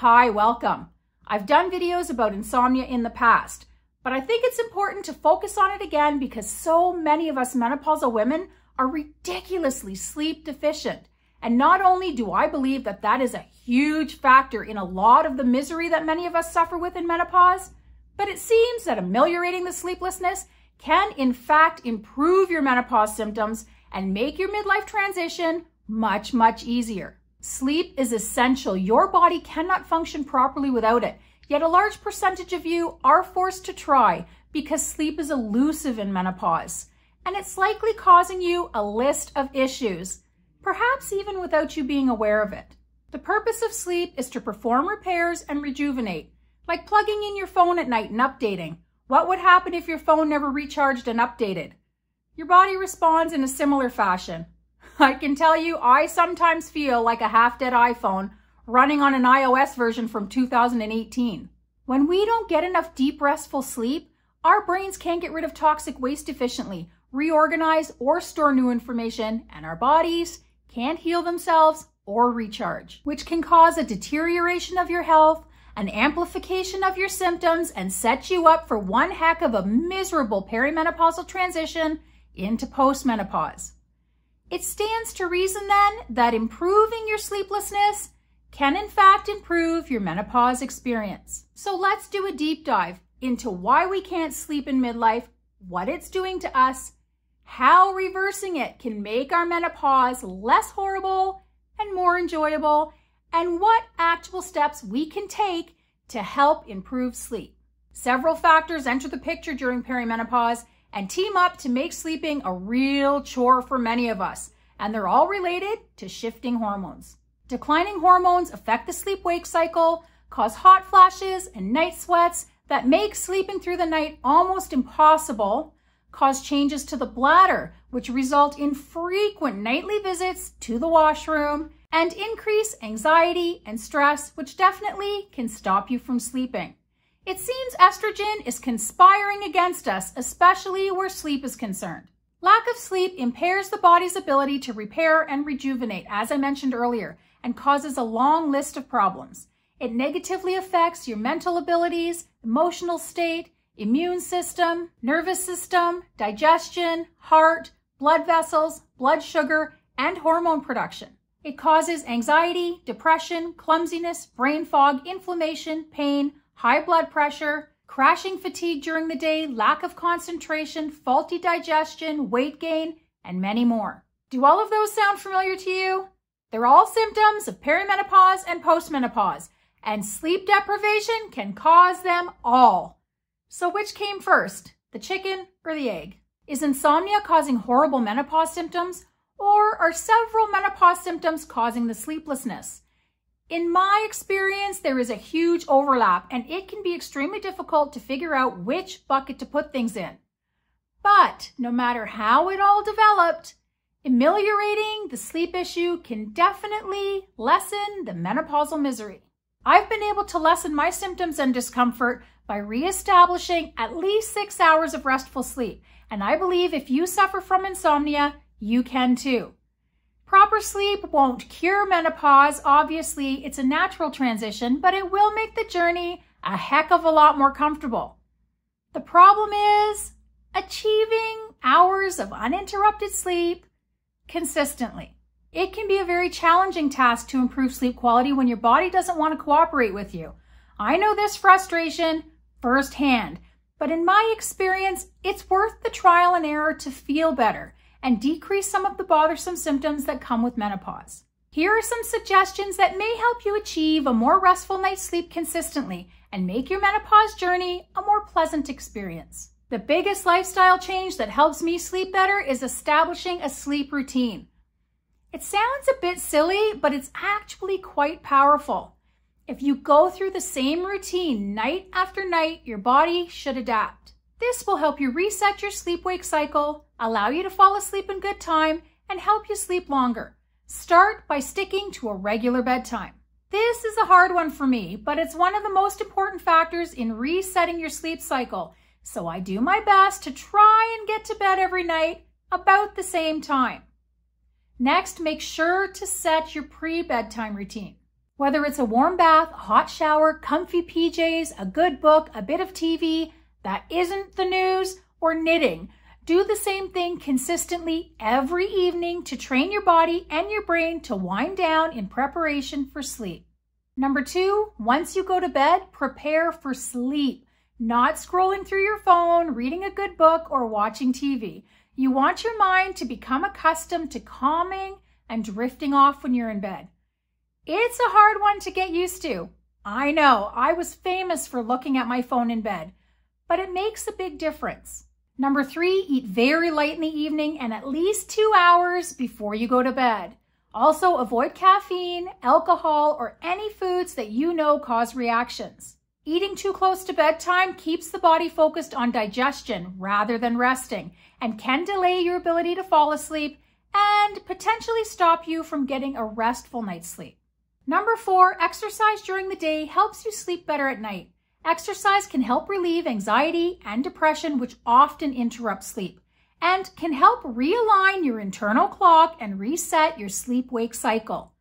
Hi, welcome. I've done videos about insomnia in the past, but I think it's important to focus on it again because so many of us menopausal women are ridiculously sleep deficient. And not only do I believe that that is a huge factor in a lot of the misery that many of us suffer with in menopause, but it seems that ameliorating the sleeplessness can in fact improve your menopause symptoms and make your midlife transition much, much easier. Sleep is essential. Your body cannot function properly without it. Yet a large percentage of you are forced to try because sleep is elusive in menopause. And it's likely causing you a list of issues, perhaps even without you being aware of it. The purpose of sleep is to perform repairs and rejuvenate, like plugging in your phone at night and updating. What would happen if your phone never recharged and updated? Your body responds in a similar fashion. I can tell you, I sometimes feel like a half dead iPhone running on an iOS version from 2018. When we don't get enough deep, restful sleep, our brains can't get rid of toxic waste efficiently, reorganize or store new information, and our bodies can't heal themselves or recharge, which can cause a deterioration of your health, an amplification of your symptoms, and set you up for one heck of a miserable perimenopausal transition into postmenopause. It stands to reason then that improving your sleeplessness can in fact improve your menopause experience. So let's do a deep dive into why we can't sleep in midlife, what it's doing to us, how reversing it can make our menopause less horrible and more enjoyable, and what actual steps we can take to help improve sleep. Several factors enter the picture during perimenopause, and team up to make sleeping a real chore for many of us, and they're all related to shifting hormones. Declining hormones affect the sleep wake cycle, cause hot flashes and night sweats that make sleeping through the night almost impossible, cause changes to the bladder, which result in frequent nightly visits to the washroom, and increase anxiety and stress, which definitely can stop you from sleeping. It seems estrogen is conspiring against us, especially where sleep is concerned. Lack of sleep impairs the body's ability to repair and rejuvenate, as I mentioned earlier, and causes a long list of problems. It negatively affects your mental abilities, emotional state, immune system, nervous system, digestion, heart, blood vessels, blood sugar, and hormone production. It causes anxiety, depression, clumsiness, brain fog, inflammation, pain, high blood pressure, crashing fatigue during the day, lack of concentration, faulty digestion, weight gain, and many more. Do all of those sound familiar to you? They're all symptoms of perimenopause and postmenopause, and sleep deprivation can cause them all. So which came first, the chicken or the egg? Is insomnia causing horrible menopause symptoms, or are several menopause symptoms causing the sleeplessness? In my experience, there is a huge overlap and it can be extremely difficult to figure out which bucket to put things in. But no matter how it all developed, ameliorating the sleep issue can definitely lessen the menopausal misery. I've been able to lessen my symptoms and discomfort by reestablishing at least six hours of restful sleep. And I believe if you suffer from insomnia, you can too. Proper sleep won't cure menopause. Obviously, it's a natural transition, but it will make the journey a heck of a lot more comfortable. The problem is achieving hours of uninterrupted sleep consistently. It can be a very challenging task to improve sleep quality when your body doesn't want to cooperate with you. I know this frustration firsthand, but in my experience, it's worth the trial and error to feel better and decrease some of the bothersome symptoms that come with menopause. Here are some suggestions that may help you achieve a more restful night's sleep consistently and make your menopause journey a more pleasant experience. The biggest lifestyle change that helps me sleep better is establishing a sleep routine. It sounds a bit silly, but it's actually quite powerful. If you go through the same routine night after night, your body should adapt. This will help you reset your sleep wake cycle, allow you to fall asleep in good time, and help you sleep longer. Start by sticking to a regular bedtime. This is a hard one for me, but it's one of the most important factors in resetting your sleep cycle. So I do my best to try and get to bed every night about the same time. Next, make sure to set your pre bedtime routine. Whether it's a warm bath, a hot shower, comfy PJs, a good book, a bit of TV, that isn't the news, or knitting. Do the same thing consistently every evening to train your body and your brain to wind down in preparation for sleep. Number two, once you go to bed, prepare for sleep, not scrolling through your phone, reading a good book, or watching TV. You want your mind to become accustomed to calming and drifting off when you're in bed. It's a hard one to get used to. I know, I was famous for looking at my phone in bed but it makes a big difference. Number three, eat very late in the evening and at least two hours before you go to bed. Also, avoid caffeine, alcohol, or any foods that you know cause reactions. Eating too close to bedtime keeps the body focused on digestion rather than resting and can delay your ability to fall asleep and potentially stop you from getting a restful night's sleep. Number four, exercise during the day helps you sleep better at night. Exercise can help relieve anxiety and depression, which often interrupt sleep, and can help realign your internal clock and reset your sleep wake cycle.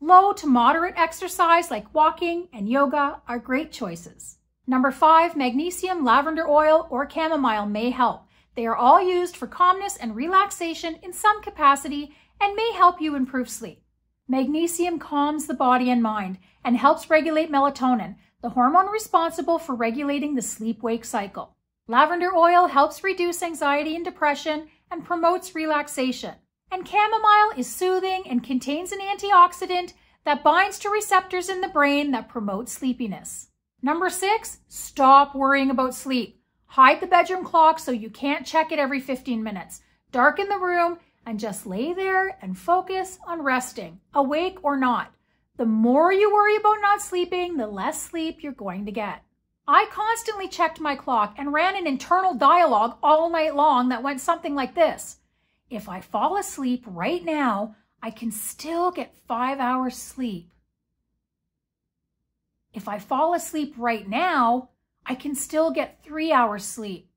Low to moderate exercise like walking and yoga are great choices. Number five, magnesium, lavender oil, or chamomile may help. They are all used for calmness and relaxation in some capacity and may help you improve sleep. Magnesium calms the body and mind and helps regulate melatonin, the hormone responsible for regulating the sleep-wake cycle. Lavender oil helps reduce anxiety and depression and promotes relaxation. And chamomile is soothing and contains an antioxidant that binds to receptors in the brain that promote sleepiness. Number six, stop worrying about sleep. Hide the bedroom clock so you can't check it every 15 minutes. Darken the room and just lay there and focus on resting, awake or not. The more you worry about not sleeping, the less sleep you're going to get. I constantly checked my clock and ran an internal dialogue all night long that went something like this. If I fall asleep right now, I can still get five hours sleep. If I fall asleep right now, I can still get three hours sleep.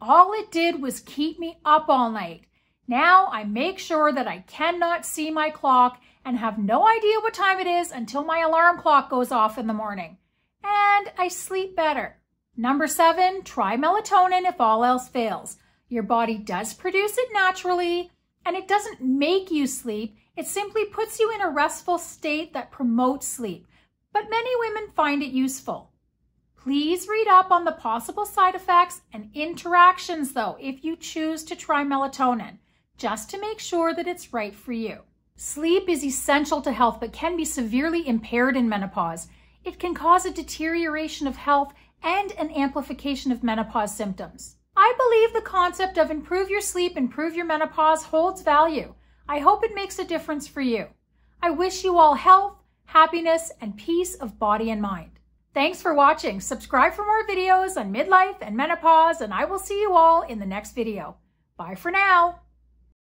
All it did was keep me up all night. Now I make sure that I cannot see my clock and have no idea what time it is until my alarm clock goes off in the morning. And I sleep better. Number seven, try melatonin if all else fails. Your body does produce it naturally and it doesn't make you sleep. It simply puts you in a restful state that promotes sleep. But many women find it useful. Please read up on the possible side effects and interactions though if you choose to try melatonin just to make sure that it's right for you. Sleep is essential to health but can be severely impaired in menopause. It can cause a deterioration of health and an amplification of menopause symptoms. I believe the concept of improve your sleep, improve your menopause holds value. I hope it makes a difference for you. I wish you all health, happiness, and peace of body and mind. Thanks for watching. Subscribe for more videos on midlife and menopause, and I will see you all in the next video. Bye for now.